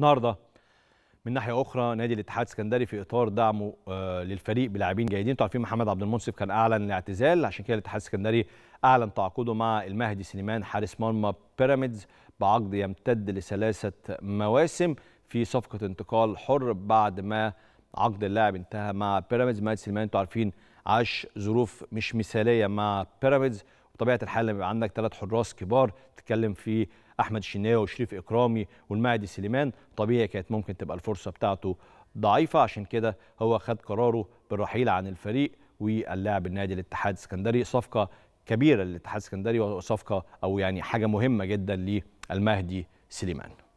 النهارده من ناحيه اخرى نادي الاتحاد السكندري في اطار دعمه آه، للفريق بلاعبين جيدين انتوا عارفين محمد عبد المنصف كان اعلن الاعتزال عشان كده الاتحاد السكندري اعلن تعاقده مع المهدي سليمان حارس مرمى بيراميدز بعقد يمتد لثلاثه مواسم في صفقه انتقال حر بعد ما عقد اللاعب انتهى مع بيراميدز مهدي سليمان انتوا عارفين عاش ظروف مش مثاليه مع بيراميدز طبيعه الحال لما يبقى عندك ثلاث حراس كبار تتكلم في احمد الشناوي وشريف اكرامي والمعدي سليمان طبيعي كانت ممكن تبقى الفرصه بتاعته ضعيفه عشان كده هو خد قراره بالرحيل عن الفريق واللاعب النادي الاتحاد السكندري صفقه كبيره للاتحاد السكندري وصفقه او يعني حاجه مهمه جدا للمهدي سليمان